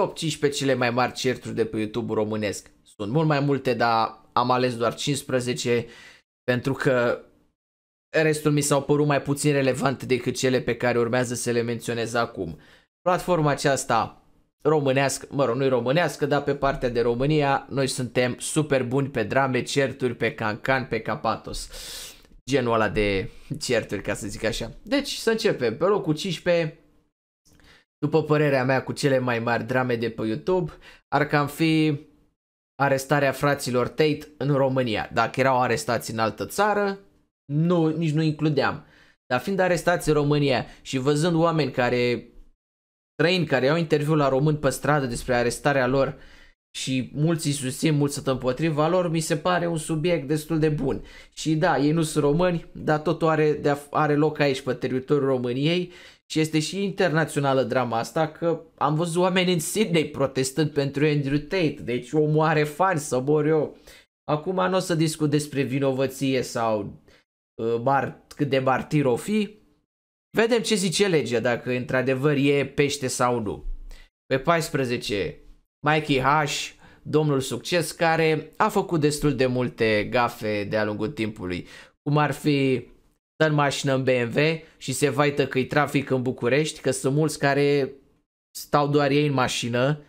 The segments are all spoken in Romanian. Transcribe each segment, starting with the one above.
top 15 cele mai mari certuri de pe YouTube românesc. Sunt mult mai multe, dar am ales doar 15 pentru că restul mi s-au părut mai puțin relevante decât cele pe care urmează să le menționez acum. Platforma aceasta românească, mă rog, nu-i românească, dar pe partea de România noi suntem super buni pe drame, certuri, pe cancan, pe capatos. Genul ăla de certuri, ca să zic așa. Deci să începem. Pe locul 15 după părerea mea, cu cele mai mari drame de pe YouTube, ar cam fi arestarea fraților Tate în România. Dacă erau arestați în altă țară, nu, nici nu includeam. Dar fiind arestați în România și văzând oameni care trăin, care au interviu la român pe stradă despre arestarea lor și mulți îi susțin, mulți sunt împotriva lor, mi se pare un subiect destul de bun. Și da, ei nu sunt români, dar totul are, are loc aici, pe teritoriul României și este și internațională drama asta că am văzut oameni în Sydney protestând pentru Andrew Tate, deci omul are fani să mor eu. Acum nu o să discut despre vinovăție sau uh, mar, cât de martir o fi. Vedem ce zice legea, dacă într-adevăr e pește sau nu. Pe 14, Mikey H, domnul succes, care a făcut destul de multe gafe de-a lungul timpului, cum ar fi stă în mașină în BMW și se vaită că-i trafic în București, că sunt mulți care stau doar ei în mașină,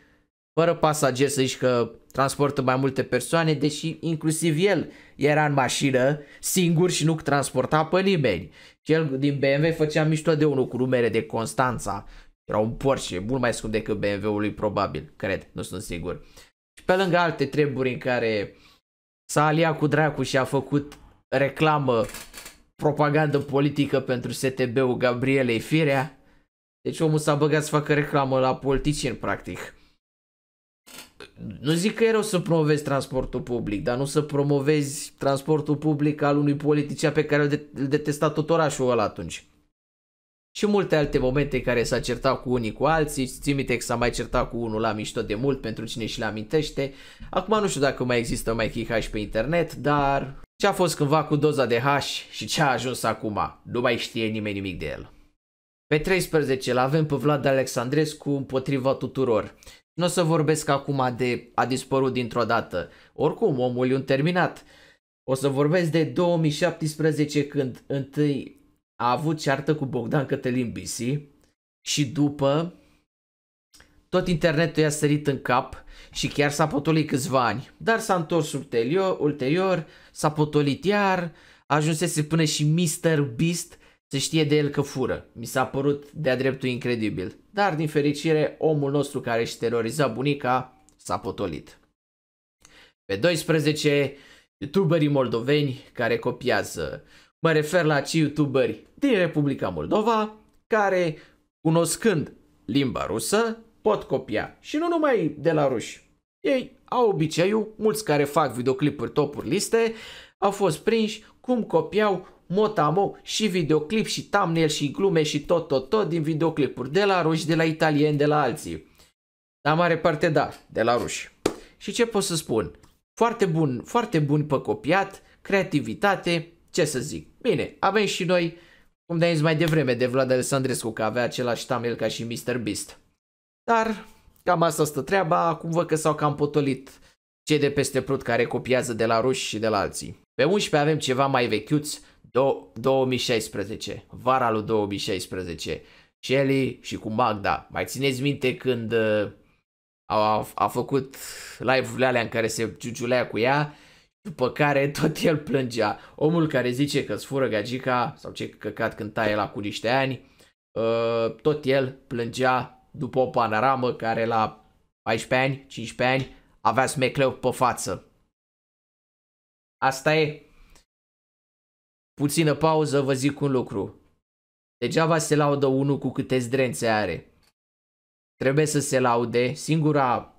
fără pasageri să zici că transportă mai multe persoane, deși inclusiv el era în mașină singur și nu transporta pe nimeni. Și el din BMW făcea mișto de unul cu numere de Constanța. Era un Porsche, mult mai scump decât BMW-ul lui probabil, cred, nu sunt sigur. Și pe lângă alte treburi în care s-a aliat cu dracu și a făcut reclamă propagandă politică pentru STB-ul Gabrielei Firea. Deci omul s-a băgat să facă reclamă la politicieni, practic. Nu zic că e rău să promovezi transportul public, dar nu să promovezi transportul public al unui politician pe care îl, detesta tot orașul ăla atunci. Și multe alte momente în care s-a certat cu unii cu alții, țin minte că s-a mai certat cu unul la mișto de mult pentru cine și l amintește. Acum nu știu dacă mai există mai chihaș pe internet, dar ce-a fost cândva cu doza de H și ce a ajuns acum, nu mai știe nimeni nimic de el. Pe 13 îl avem pe Vlad Alexandrescu împotriva tuturor. Nu o să vorbesc acum de a dispărut dintr-o dată. Oricum, omul e un terminat. O să vorbesc de 2017 când întâi a avut ceartă cu Bogdan Cătălin Bisi și după tot internetul i-a sărit în cap și chiar s-a potolit câțiva ani, dar s-a întors ulterior, ulterior s-a potolit iar, ajunsese până și Mr. Beast să știe de el că fură. Mi s-a părut de-a dreptul incredibil. Dar, din fericire, omul nostru care își teroriza bunica s-a potolit. Pe 12, youtuberii moldoveni care copiază. Mă refer la acei youtuberi din Republica Moldova care, cunoscând limba rusă, pot copia. Și nu numai de la ruși. Ei au obiceiul, mulți care fac videoclipuri topuri liste, au fost prinși cum copiau motamo și videoclip și thumbnail și glume și tot tot tot din videoclipuri de la ruși, de la italieni, de la alții. Dar mare parte da, de la ruși. Și ce pot să spun? Foarte bun, foarte bun pe copiat, creativitate, ce să zic. Bine, avem și noi, cum de mai devreme, de Vlad Alessandrescu, că avea același thumbnail ca și Mr. Beast. Dar cam asta stă treaba, acum văd că s-au cam potolit cei de peste prut care copiază de la ruși și de la alții. Pe 11 avem ceva mai vechiuți, do- 2016, vara lui 2016. Shelly și cu Magda. Mai țineți minte când uh, a, a făcut live-urile alea în care se ciuciulea cu ea după care tot el plângea. Omul care zice că-ți fură gagica sau ce căcat taie la cu niște ani, uh, tot el plângea după o panoramă care la 14 ani, 15 ani avea smecleu pe față. Asta e. Puțină pauză, vă zic un lucru. Degeaba se laudă unul cu câte zdrențe are. Trebuie să se laude singura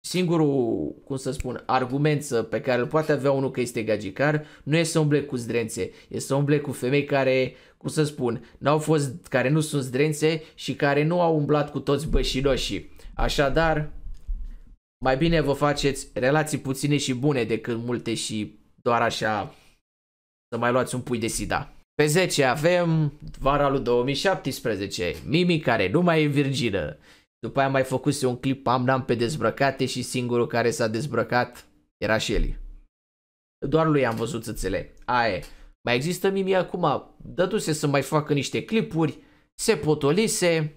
Singurul, cum să spun, argument pe care îl poate avea unul că este gagicar nu e să umble cu zdrențe, e să umble cu femei care, cum să spun, n-au fost, care nu sunt zdrențe și care nu au umblat cu toți bășinoșii. Așadar, mai bine vă faceți relații puține și bune decât multe și doar așa să mai luați un pui de sida. Pe 10 avem vara lui 2017, Mimi care nu mai e virgină. După aia am mai făcuse un clip n-am pe dezbrăcate și singurul care s-a dezbrăcat era Shelly. Doar lui am văzut țâțele. Aie, Mai există Mimi acum, dăduse să mai facă niște clipuri, se potolise.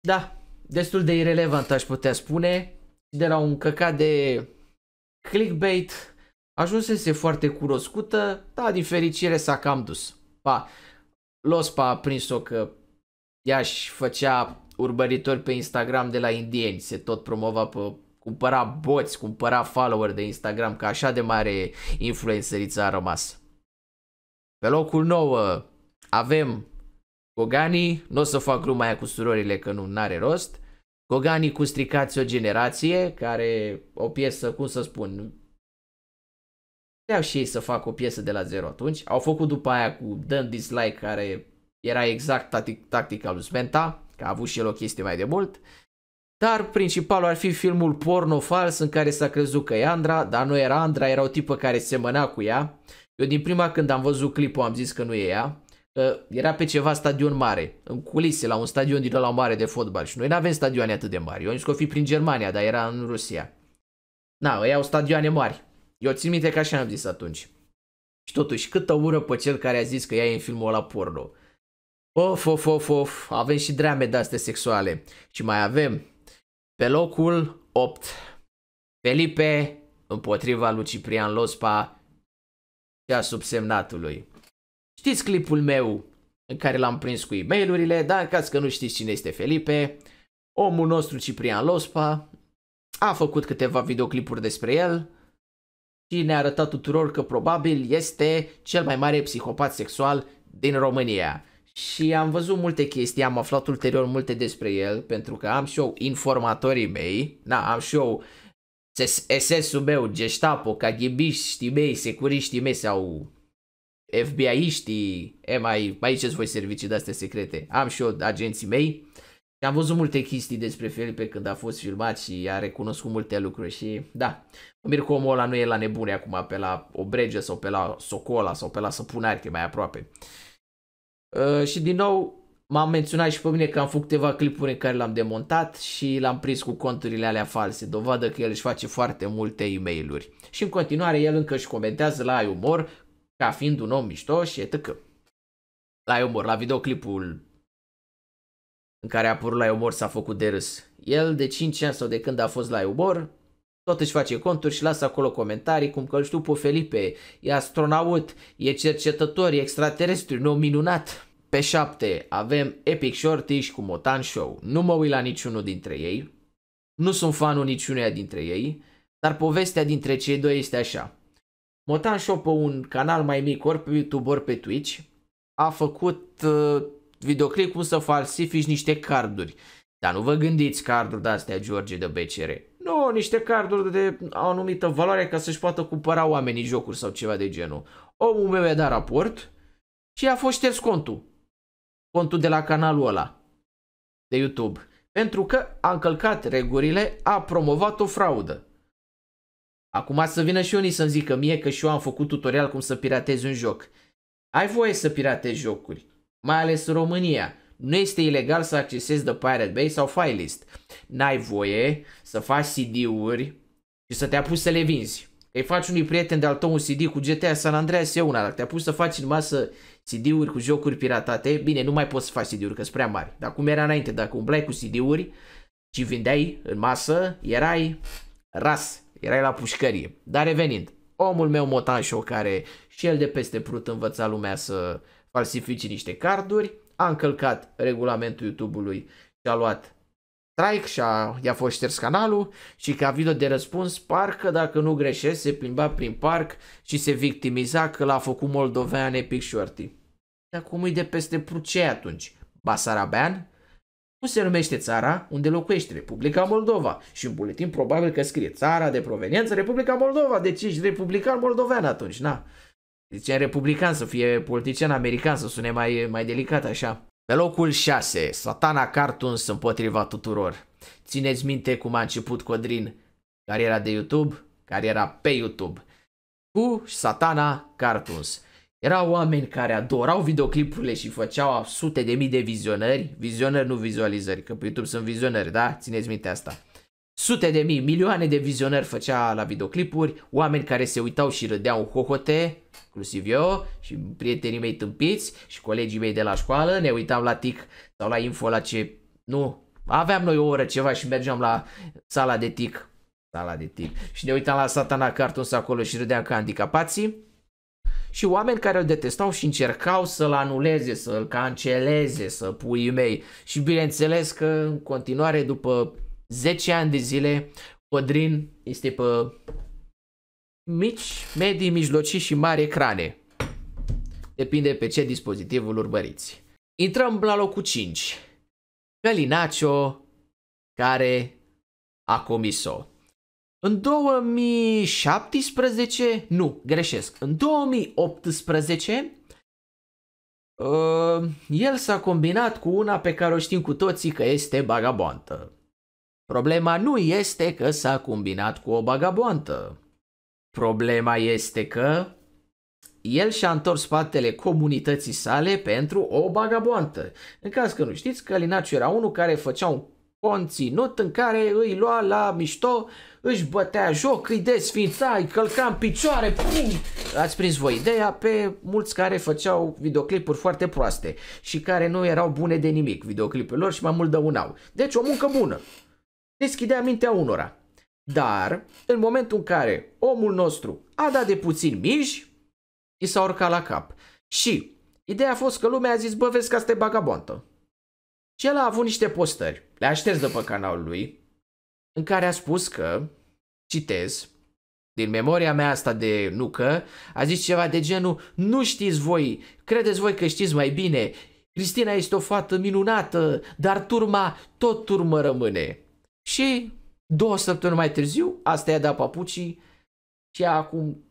Da, destul de irelevant aș putea spune. De la un căcat de clickbait ajunsese foarte cunoscută, da, din fericire s-a cam dus. Pa, Lospa a prins-o că ea își făcea urmăritori pe Instagram de la indieni, se tot promova pe cumpăra boți, cumpăra follower de Instagram, că așa de mare influencerița a rămas. Pe locul 9 avem Gogani, nu o să fac gluma aia cu surorile că nu are rost. Gogani cu Stricați o generație, care o piesă, cum să spun, Vreau și ei să fac o piesă de la zero atunci. Au făcut după aia cu Dăm Dislike, care era exact tactica lui Smenta că a avut și el o chestie mai de mult. Dar principalul ar fi filmul porno fals în care s-a crezut că e Andra, dar nu era Andra, era o tipă care semăna cu ea. Eu din prima când am văzut clipul am zis că nu e ea, că era pe ceva stadion mare, în culise, la un stadion din la mare de fotbal și noi nu avem stadioane atât de mari. Eu am zis că o fi prin Germania, dar era în Rusia. Na, ei au stadioane mari. Eu țin minte că așa am zis atunci. Și totuși, câtă ură pe cel care a zis că ea e în filmul ăla porno. Of, of, of, of, avem și drame de-astea sexuale. Și mai avem pe locul 8 Felipe împotriva lui Ciprian Lospa și a subsemnatului. Știți clipul meu în care l-am prins cu e urile dar în caz că nu știți cine este Felipe, omul nostru Ciprian Lospa a făcut câteva videoclipuri despre el și ne-a arătat tuturor că probabil este cel mai mare psihopat sexual din România și am văzut multe chestii, am aflat ulterior multe despre el, pentru că am și eu informatorii mei, da, am și eu SS-ul meu, Gestapo, KGB-știi mei, securiștii mei sau FBI-știi, MI, aici sunt voi servicii de-astea secrete, am și eu agenții mei și am văzut multe chestii despre Felipe când a fost filmat și a recunoscut multe lucruri și da, mir că omul ăla nu e la nebune acum pe la Obregea sau pe la Socola sau pe la Săpunari, că e mai aproape. Uh, Uh, și din nou m-am menționat și pe mine că am făcut câteva clipuri în care l-am demontat și l-am prins cu conturile alea false, dovadă că el își face foarte multe e mail Și în continuare el încă își comentează la ai umor ca fiind un om mișto și etc. La ai umor, la videoclipul în care a apărut la umor s-a făcut de râs. El de 5 ani sau de când a fost la umor tot își face conturi și lasă acolo comentarii, cum că știu pe Felipe, e astronaut, e cercetător, e extraterestru, nu minunat. Pe 7 avem Epic și cu Motan Show. Nu mă uit la niciunul dintre ei, nu sunt fanul niciunea dintre ei, dar povestea dintre cei doi este așa. Motan Show pe un canal mai mic, ori pe YouTube, ori pe Twitch, a făcut uh, videoclip cum să falsifici niște carduri. Dar nu vă gândiți carduri de-astea George de BCR nu, niște carduri de anumită valoare ca să-și poată cumpăra oamenii jocuri sau ceva de genul. Omul meu i a dat raport și a fost șters contul. Contul de la canalul ăla de YouTube. Pentru că a încălcat regulile, a promovat o fraudă. Acum să vină și unii să-mi zică mie că și eu am făcut tutorial cum să piratezi un joc. Ai voie să piratezi jocuri, mai ales în România. Nu este ilegal să accesezi The Pirate Bay sau Filelist. N-ai voie să faci CD-uri și să te apuci să le vinzi. Că îi faci unui prieten de-al tău un CD cu GTA San Andreas e una, dacă te apuci să faci în masă CD-uri cu jocuri piratate, bine, nu mai poți să faci CD-uri, că sunt prea mari. Dar cum era înainte, dacă umblai cu CD-uri și vindeai în masă, erai ras, erai la pușcărie. Dar revenind, omul meu Motanșo, care și el de peste prut învăța lumea să falsifici niște carduri, a încălcat regulamentul YouTube-ului și a luat strike și a, i-a fost șters canalul și ca video de răspuns, parcă dacă nu greșesc, se plimba prin parc și se victimiza că l-a făcut moldovean Epic Shorty. Dar cum îi de peste ce atunci? Basarabean? Cum se numește țara unde locuiești? Republica Moldova. Și în buletin probabil că scrie țara de proveniență Republica Moldova, deci ești republican moldovean atunci, na zicem, republican, să fie politician american, să sune mai, mai delicat așa. Pe locul 6, Satana Cartoons împotriva tuturor. Țineți minte cum a început Codrin cariera de YouTube, cariera pe YouTube, cu Satana Cartoons. Erau oameni care adorau videoclipurile și făceau sute de mii de vizionări, vizionări nu vizualizări, că pe YouTube sunt vizionări, da? Țineți minte asta. Sute de mii, milioane de vizionări făcea la videoclipuri, oameni care se uitau și râdeau hohote, inclusiv eu și prietenii mei tâmpiți și colegii mei de la școală, ne uitam la TIC sau la info la ce... Nu, aveam noi o oră ceva și mergeam la sala de TIC, sala de TIC și ne uitam la satana cartons acolo și râdeam ca handicapații și oameni care îl detestau și încercau să-l anuleze, să-l canceleze, să pui mei. Și bineînțeles că în continuare după 10 ani de zile Codrin este pe mici, medii, mijlocii și mari ecrane. Depinde pe ce dispozitiv îl urmăriți. Intrăm la locul 5. Călinacio care a comis-o. În 2017, nu, greșesc, în 2018 uh, el s-a combinat cu una pe care o știm cu toții că este bagabontă. Problema nu este că s-a combinat cu o bagaboantă. Problema este că el și-a întors spatele comunității sale pentru o bagaboantă. În caz că nu știți, Călinaciu era unul care făcea un conținut în care îi lua la mișto, își bătea joc, îi desfința, îi călca în picioare, pum! Ați prins voi ideea pe mulți care făceau videoclipuri foarte proaste și care nu erau bune de nimic videoclipurilor și mai mult dăunau. Deci o muncă bună! deschidea mintea unora. Dar, în momentul în care omul nostru a dat de puțin mici, i s-a urcat la cap. Și ideea a fost că lumea a zis, bă, vezi că asta e bagabontă. Și el a avut niște postări, le-a șters de pe canalul lui, în care a spus că, citez, din memoria mea asta de nucă, a zis ceva de genul, nu știți voi, credeți voi că știți mai bine, Cristina este o fată minunată, dar turma tot turmă rămâne. Și două săptămâni mai târziu, asta i-a dat papucii și acum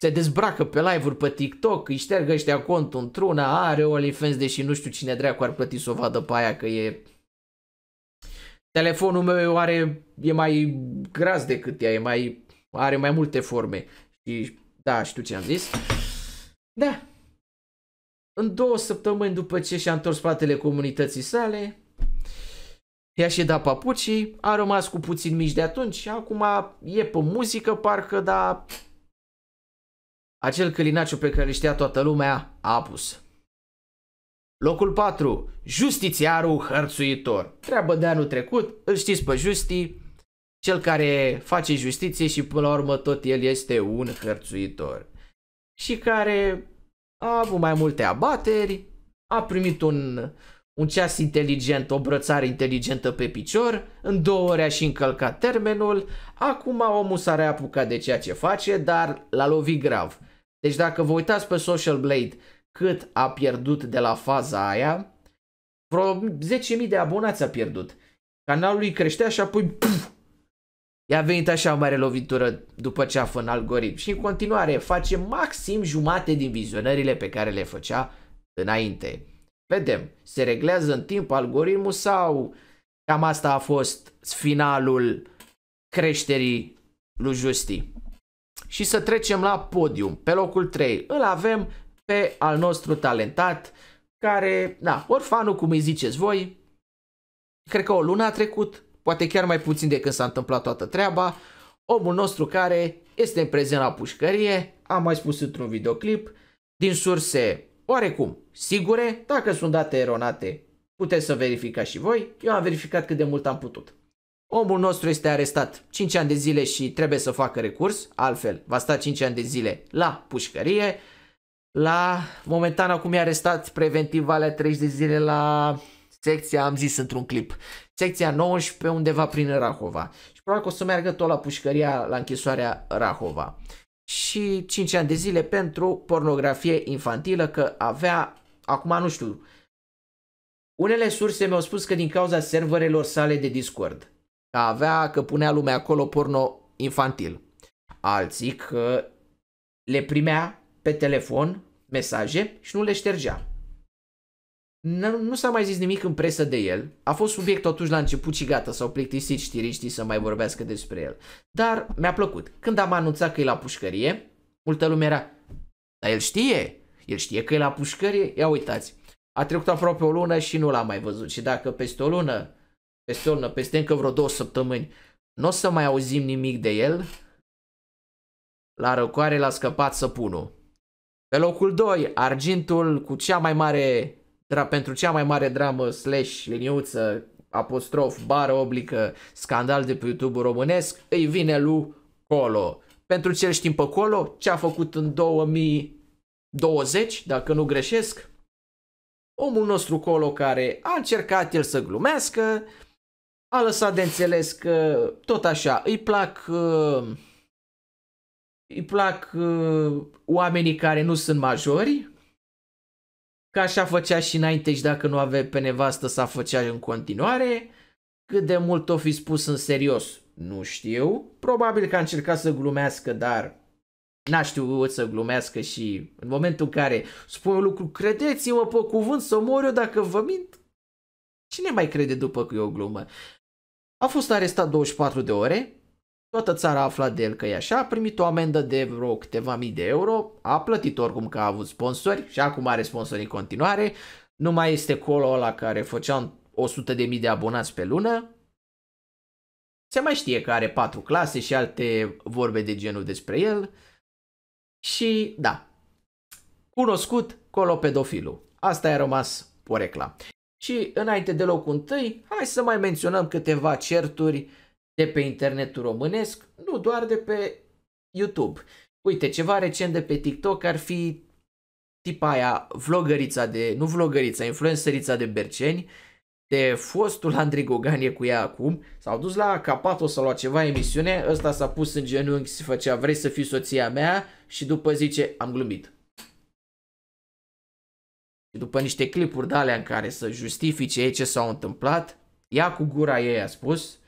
se dezbracă pe live-uri pe TikTok, îi șterg ăștia contul într-una, are OnlyFans, deși nu știu cine dracu ar plăti să o vadă pe aia că e... Telefonul meu are, e mai gras decât ea, e mai, are mai multe forme. Și da, știu ce am zis. Da. În două săptămâni după ce și-a întors spatele comunității sale, I-a și dat papucii, a rămas cu puțin mici de atunci și acum e pe muzică parcă, dar acel călinaciu pe care îl știa toată lumea a apus. Locul 4. Justițiarul hărțuitor. Treabă de anul trecut, îl știți pe Justi, cel care face justiție și până la urmă tot el este un hărțuitor. Și care a avut mai multe abateri, a primit un un ceas inteligent, o brățară inteligentă pe picior, în două ore a și încălcat termenul, acum omul s-a reapucat de ceea ce face, dar l-a lovit grav. Deci dacă vă uitați pe Social Blade cât a pierdut de la faza aia, vreo 10.000 de abonați a pierdut. Canalul lui creștea și apoi puf, i-a venit așa o mare lovitură după ce a făcut în algoritm și în continuare face maxim jumate din vizionările pe care le făcea înainte. Vedem, se reglează în timp algoritmul sau cam asta a fost finalul creșterii lui Justi. Și să trecem la podium, pe locul 3. Îl avem pe al nostru talentat, care, da, orfanul, cum îi ziceți voi, cred că o lună a trecut, poate chiar mai puțin de când s-a întâmplat toată treaba, omul nostru care este în prezent la pușcărie, am mai spus într-un videoclip, din surse oarecum sigure, dacă sunt date eronate, puteți să verificați și voi, eu am verificat cât de mult am putut. Omul nostru este arestat 5 ani de zile și trebuie să facă recurs, altfel va sta 5 ani de zile la pușcărie. La momentan acum e arestat preventiv alea 30 de zile la secția, am zis într-un clip, secția 19 undeva prin Rahova. Și probabil că o să meargă tot la pușcăria la închisoarea Rahova și 5 ani de zile pentru pornografie infantilă că avea, acum nu știu, unele surse mi-au spus că din cauza serverelor sale de Discord, că avea, că punea lumea acolo porno infantil. Alții că le primea pe telefon mesaje și nu le ștergea nu, nu s-a mai zis nimic în presă de el, a fost subiect totuși la început și gata, s-au plictisit știriștii să mai vorbească despre el. Dar mi-a plăcut. Când am anunțat că e la pușcărie, multă lume era, dar el știe, el știe că e la pușcărie, ia uitați. A trecut aproape o lună și nu l-am mai văzut și dacă peste o lună, peste o lună, peste încă vreo două săptămâni, nu o să mai auzim nimic de el, la răcoare l-a scăpat săpunul. Pe locul 2, argintul cu cea mai mare dra- pentru cea mai mare dramă slash liniuță apostrof, bară oblică, scandal de pe YouTube românesc, îi vine lui Colo. Pentru ce știm pe Colo, ce a făcut în 2020, dacă nu greșesc, omul nostru Colo care a încercat el să glumească, a lăsat de înțeles că tot așa, îi plac îi plac uh, oamenii care nu sunt majori, Că așa făcea și înainte și dacă nu avea pe nevastă să făcea în continuare. Cât de mult o fi spus în serios, nu știu. Probabil că a încercat să glumească, dar n-a știut să glumească și în momentul în care spun un lucru, credeți-mă pe cuvânt să mor eu dacă vă mint. Cine mai crede după că e o glumă? A fost arestat 24 de ore, Toată țara a aflat de el că e așa, a primit o amendă de vreo câteva mii de euro, a plătit oricum că a avut sponsori și acum are sponsori în continuare, nu mai este colo ăla care făcea 100 de mii de abonați pe lună. Se mai știe că are patru clase și alte vorbe de genul despre el. Și da, cunoscut colo pedofilul. Asta i-a rămas porecla. Și înainte de locul întâi, hai să mai menționăm câteva certuri uh, de pe internetul românesc, nu doar de pe YouTube. Uite, ceva recent de pe TikTok ar fi tipa aia, vlogărița de, nu vlogărița, influencerița de Berceni, de fostul Andrei Goganie cu ea acum, s-au dus la Capato să lua ceva emisiune, ăsta s-a pus în genunchi și făcea vrei să fii soția mea și după zice am glumit. Și după niște clipuri de alea în care să justifice ce s-au întâmplat, ea cu gura ei a spus,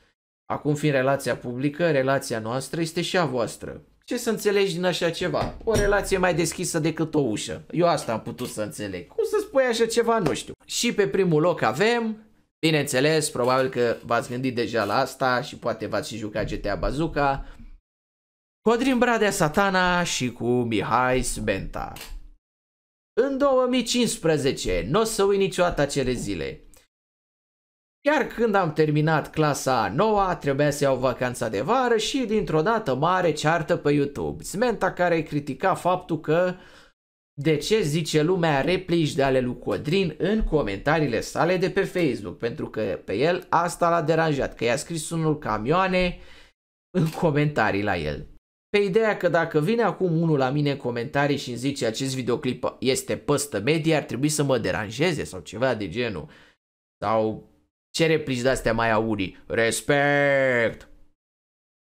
Acum fiind relația publică, relația noastră este și a voastră. Ce să înțelegi din așa ceva? O relație mai deschisă decât o ușă. Eu asta am putut să înțeleg. Cum să spui așa ceva? Nu știu. Și pe primul loc avem, bineînțeles, probabil că v-ați gândit deja la asta și poate v-ați și jucat GTA Bazooka, Codrin Bradea Satana și cu Mihai Sbenta. În 2015, nu o să uit niciodată acele zile. Iar când am terminat clasa a noua, trebuia să iau vacanța de vară și dintr-o dată mare ceartă pe YouTube. Smenta care critica faptul că de ce zice lumea replici de ale lui Codrin în comentariile sale de pe Facebook, pentru că pe el asta l-a deranjat, că i-a scris unul camioane în comentarii la el. Pe ideea că dacă vine acum unul la mine în comentarii și îmi zice acest videoclip este păstă media, ar trebui să mă deranjeze sau ceva de genul. Sau ce replici de-astea mai aurii? Respect!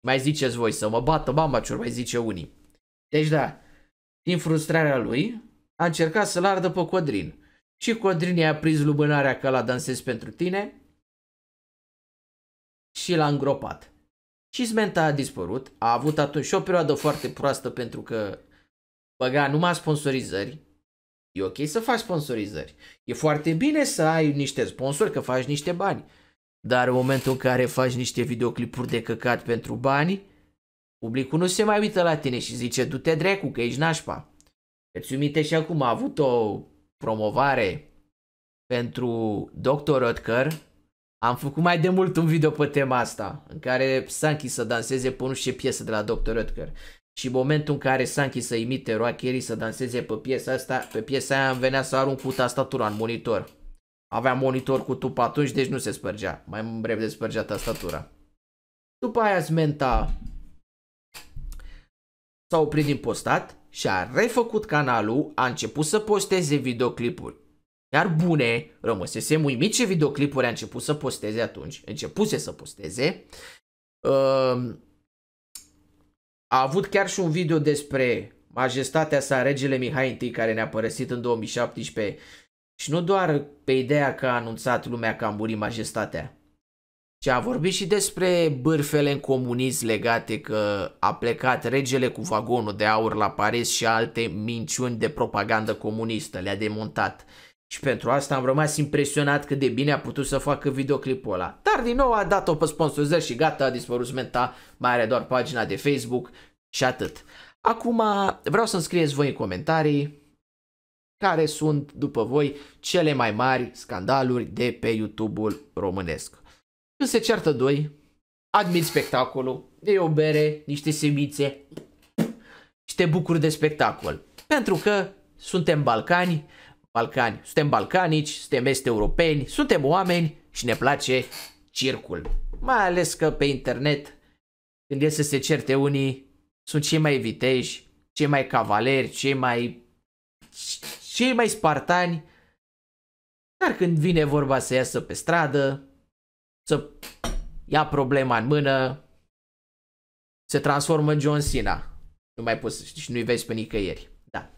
Mai ziceți voi să mă bată mama ce mai zice unii. Deci da, din frustrarea lui, a încercat să-l ardă pe Codrin. Și Codrin i-a prins lumânarea că la dansez pentru tine și l-a îngropat. Și Smenta a dispărut, a avut atunci și o perioadă foarte proastă pentru că băga numai sponsorizări, E ok să faci sponsorizări. E foarte bine să ai niște sponsori, că faci niște bani. Dar în momentul în care faci niște videoclipuri de căcat pentru bani, publicul nu se mai uită la tine și zice du-te drecu că ești nașpa. Îți umite și acum a avut o promovare pentru Dr. Rutger. Am făcut mai de mult un video pe tema asta, în care s-au Sanchi să danseze pe nu știu ce piesă de la Dr. Rutger. Și momentul în care Sanchi să imite roacherii să danseze pe piesa asta, pe piesa aia îmi venea să arunc cu tastatura în monitor. Aveam monitor cu tupă atunci, deci nu se spărgea. Mai repede spărgea tastatura. După aia Smenta s-a oprit din postat și a refăcut canalul, a început să posteze videoclipuri. Iar bune, rămăsese uimit ce videoclipuri a început să posteze atunci, începuse să posteze. Uh, a avut chiar și un video despre majestatea sa, regele Mihai I, care ne-a părăsit în 2017 și nu doar pe ideea că a anunțat lumea că a murit majestatea, ci a vorbit și despre bârfele în comunism legate că a plecat regele cu vagonul de aur la Paris și alte minciuni de propagandă comunistă, le-a demontat. Și pentru asta am rămas impresionat cât de bine a putut să facă videoclipul ăla. Dar din nou a dat-o pe sponsorizări și gata, a dispărut smenta, mai are doar pagina de Facebook și atât. Acum vreau să-mi scrieți voi în comentarii care sunt, după voi, cele mai mari scandaluri de pe YouTube-ul românesc. Când se ceartă doi, admir spectacolul, e o bere, niște semințe și te bucuri de spectacol. Pentru că suntem balcani, Balcani. Suntem balcanici, suntem est-europeni, suntem oameni și ne place circul. Mai ales că pe internet, când e să se certe unii, sunt cei mai viteji, cei mai cavaleri, cei mai... cei mai spartani. Dar când vine vorba să iasă pe stradă, să ia problema în mână, se transformă în John Cena. Nu mai poți, știi, nu-i vezi pe nicăieri. Da.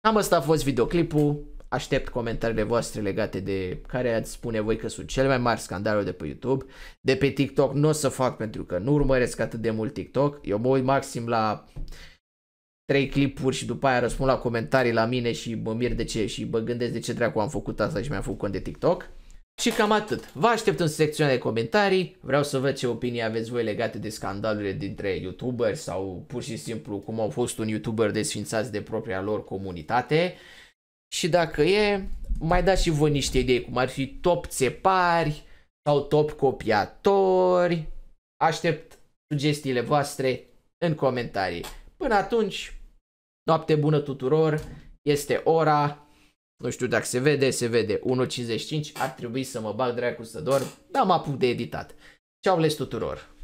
Am asta a fost videoclipul aștept comentariile voastre legate de care ați spune voi că sunt cele mai mari scandaluri de pe YouTube. De pe TikTok nu o să fac pentru că nu urmăresc atât de mult TikTok. Eu mă uit maxim la trei clipuri și după aia răspund la comentarii la mine și mă mir de ce și mă gândesc de ce dracu am făcut asta și mi-am făcut cont de TikTok. Și cam atât. Vă aștept în secțiunea de comentarii. Vreau să văd ce opinie aveți voi legate de scandalurile dintre youtuberi sau pur și simplu cum au fost un youtuber desfințați de propria lor comunitate și dacă e, mai dați și voi niște idei, cum ar fi top țepari sau top copiatori. Aștept sugestiile voastre în comentarii. Până atunci, noapte bună tuturor, este ora, nu știu dacă se vede, se vede 1.55, ar trebui să mă bag dracu să dorm, dar mă apuc de editat. Ceau les tuturor!